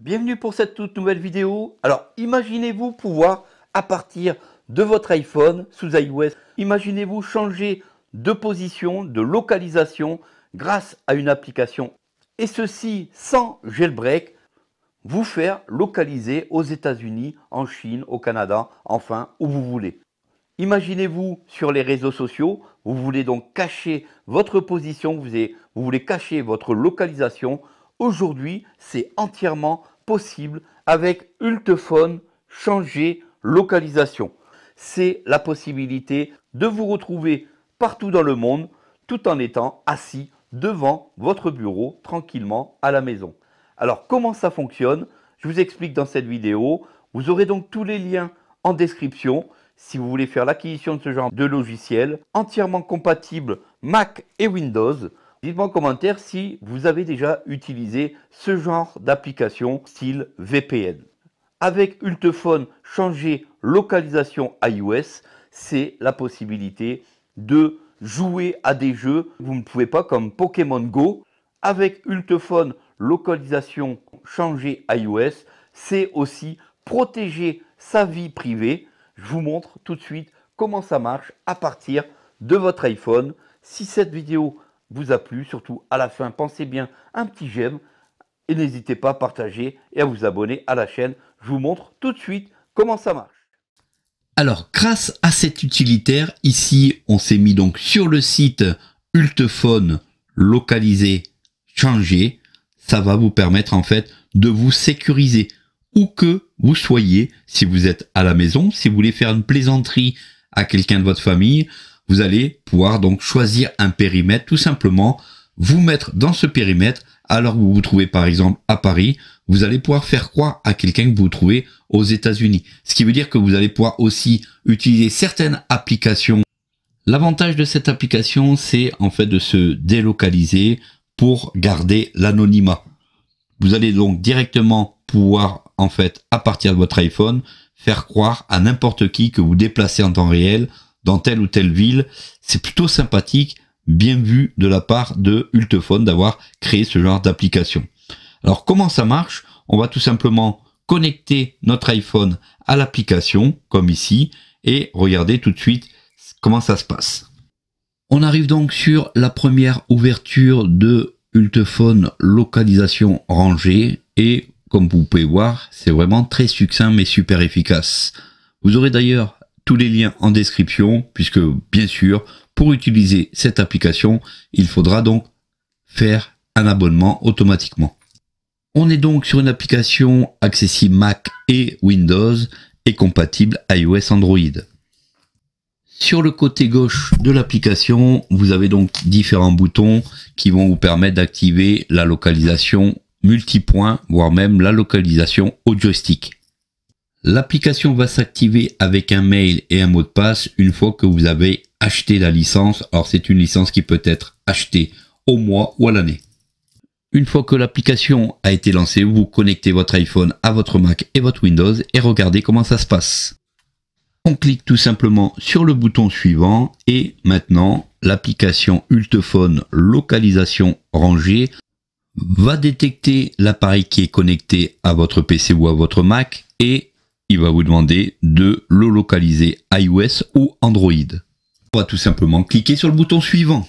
Bienvenue pour cette toute nouvelle vidéo. Alors, imaginez-vous pouvoir, à partir de votre iPhone sous iOS, imaginez-vous changer de position, de localisation grâce à une application. Et ceci sans jailbreak, vous faire localiser aux États-Unis, en Chine, au Canada, enfin, où vous voulez. Imaginez-vous sur les réseaux sociaux, vous voulez donc cacher votre position, vous voulez, vous voulez cacher votre localisation, Aujourd'hui, c'est entièrement possible avec Ultephone changer localisation. C'est la possibilité de vous retrouver partout dans le monde tout en étant assis devant votre bureau tranquillement à la maison. Alors comment ça fonctionne Je vous explique dans cette vidéo. Vous aurez donc tous les liens en description si vous voulez faire l'acquisition de ce genre de logiciel entièrement compatible Mac et Windows. Dites-moi en commentaire si vous avez déjà utilisé ce genre d'application style VPN. Avec Ultephone, changer localisation iOS, c'est la possibilité de jouer à des jeux. Vous ne pouvez pas comme Pokémon Go. Avec Ultephone, localisation changer iOS, c'est aussi protéger sa vie privée. Je vous montre tout de suite comment ça marche à partir de votre iPhone. Si cette vidéo vous a plu. Surtout à la fin, pensez bien un petit j'aime et n'hésitez pas à partager et à vous abonner à la chaîne. Je vous montre tout de suite comment ça marche. Alors, grâce à cet utilitaire, ici, on s'est mis donc sur le site Ultephone localisé changer. Ça va vous permettre en fait de vous sécuriser où que vous soyez, si vous êtes à la maison, si vous voulez faire une plaisanterie à quelqu'un de votre famille, vous allez pouvoir donc choisir un périmètre, tout simplement vous mettre dans ce périmètre. Alors que vous vous trouvez par exemple à Paris, vous allez pouvoir faire croire à quelqu'un que vous vous trouvez aux États-Unis. Ce qui veut dire que vous allez pouvoir aussi utiliser certaines applications. L'avantage de cette application, c'est en fait de se délocaliser pour garder l'anonymat. Vous allez donc directement pouvoir en fait à partir de votre iPhone faire croire à n'importe qui que vous déplacez en temps réel dans telle ou telle ville. C'est plutôt sympathique, bien vu de la part de Ultephone d'avoir créé ce genre d'application. Alors comment ça marche On va tout simplement connecter notre iPhone à l'application, comme ici, et regarder tout de suite comment ça se passe. On arrive donc sur la première ouverture de Ultephone localisation rangée et comme vous pouvez voir, c'est vraiment très succinct mais super efficace. Vous aurez d'ailleurs tous les liens en description, puisque bien sûr, pour utiliser cette application, il faudra donc faire un abonnement automatiquement. On est donc sur une application accessible Mac et Windows et compatible iOS Android. Sur le côté gauche de l'application, vous avez donc différents boutons qui vont vous permettre d'activer la localisation multipoint, voire même la localisation au joystick. L'application va s'activer avec un mail et un mot de passe une fois que vous avez acheté la licence. Alors c'est une licence qui peut être achetée au mois ou à l'année. Une fois que l'application a été lancée, vous connectez votre iPhone à votre Mac et votre Windows et regardez comment ça se passe. On clique tout simplement sur le bouton suivant et maintenant l'application Ultephone localisation rangée va détecter l'appareil qui est connecté à votre PC ou à votre Mac et il va vous demander de le localiser iOS ou Android. On va tout simplement cliquer sur le bouton suivant.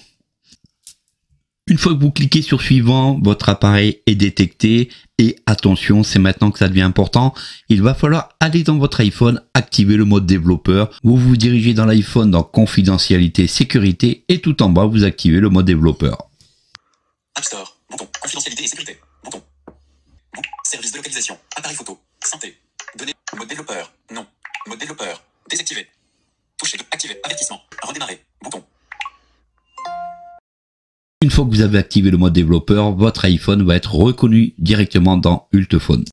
Une fois que vous cliquez sur suivant, votre appareil est détecté et attention, c'est maintenant que ça devient important, il va falloir aller dans votre iPhone, activer le mode développeur, vous vous dirigez dans l'iPhone dans confidentialité, sécurité et tout en bas vous activez le mode développeur. App Store, bouton, confidentialité et sécurité, bouton, service de localisation, appareil photo, Une fois que vous avez activé le mode développeur, votre iPhone va être reconnu directement dans Ultephone.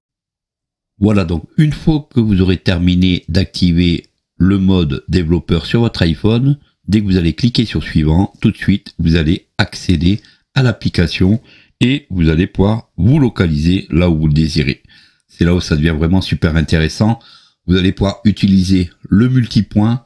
Voilà donc, une fois que vous aurez terminé d'activer le mode développeur sur votre iPhone, dès que vous allez cliquer sur suivant, tout de suite, vous allez accéder à l'application et vous allez pouvoir vous localiser là où vous le désirez. C'est là où ça devient vraiment super intéressant. Vous allez pouvoir utiliser le multipoint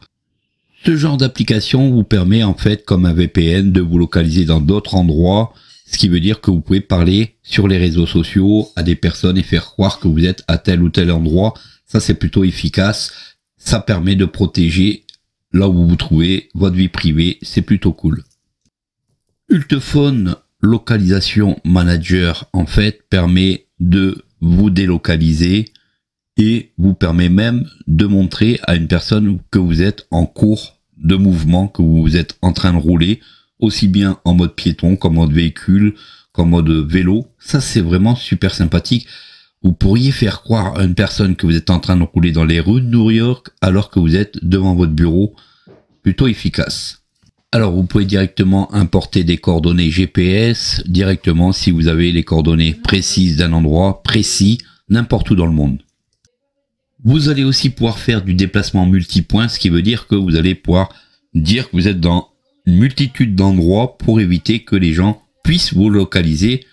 ce genre d'application vous permet en fait, comme un VPN, de vous localiser dans d'autres endroits, ce qui veut dire que vous pouvez parler sur les réseaux sociaux à des personnes et faire croire que vous êtes à tel ou tel endroit. Ça, c'est plutôt efficace. Ça permet de protéger là où vous vous trouvez, votre vie privée, c'est plutôt cool. Ultephone Localisation Manager, en fait, permet de vous délocaliser et vous permet même de montrer à une personne que vous êtes en cours de mouvement que vous êtes en train de rouler, aussi bien en mode piéton qu'en mode véhicule, qu'en mode vélo. Ça, c'est vraiment super sympathique. Vous pourriez faire croire à une personne que vous êtes en train de rouler dans les rues de New York alors que vous êtes devant votre bureau. Plutôt efficace. Alors vous pouvez directement importer des coordonnées GPS directement si vous avez les coordonnées précises d'un endroit précis n'importe où dans le monde. Vous allez aussi pouvoir faire du déplacement multipoint, ce qui veut dire que vous allez pouvoir dire que vous êtes dans une multitude d'endroits pour éviter que les gens puissent vous localiser.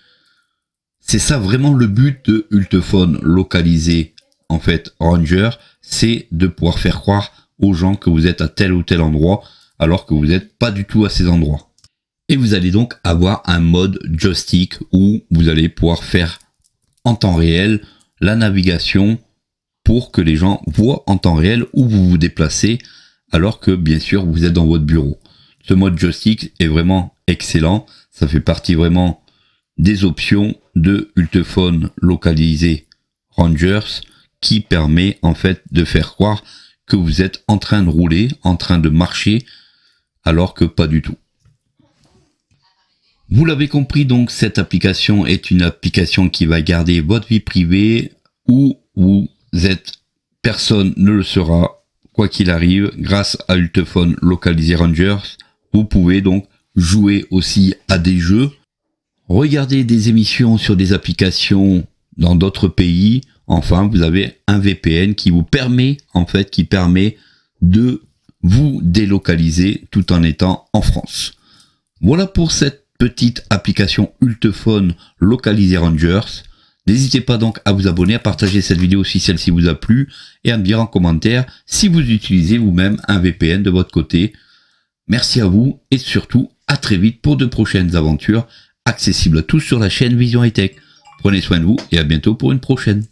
C'est ça vraiment le but de Ultephone, localiser en fait Ranger, c'est de pouvoir faire croire aux gens que vous êtes à tel ou tel endroit alors que vous n'êtes pas du tout à ces endroits. Et vous allez donc avoir un mode joystick où vous allez pouvoir faire en temps réel la navigation pour que les gens voient en temps réel où vous vous déplacez, alors que bien sûr vous êtes dans votre bureau. Ce mode joystick est vraiment excellent, ça fait partie vraiment des options de Ultephone localisé Rangers qui permet en fait de faire croire que vous êtes en train de rouler, en train de marcher, alors que pas du tout. Vous l'avez compris, donc cette application est une application qui va garder votre vie privée ou vous êtes, personne ne le sera, quoi qu'il arrive, grâce à Ultephone Localisé Rangers, vous pouvez donc jouer aussi à des jeux, regarder des émissions sur des applications dans d'autres pays, enfin vous avez un VPN qui vous permet, en fait, qui permet de vous délocaliser tout en étant en France. Voilà pour cette petite application Ultephone Localisé Rangers. N'hésitez pas donc à vous abonner, à partager cette vidéo si celle-ci vous a plu et à me dire en commentaire si vous utilisez vous-même un VPN de votre côté. Merci à vous et surtout à très vite pour de prochaines aventures accessibles à tous sur la chaîne Vision High Tech. Prenez soin de vous et à bientôt pour une prochaine.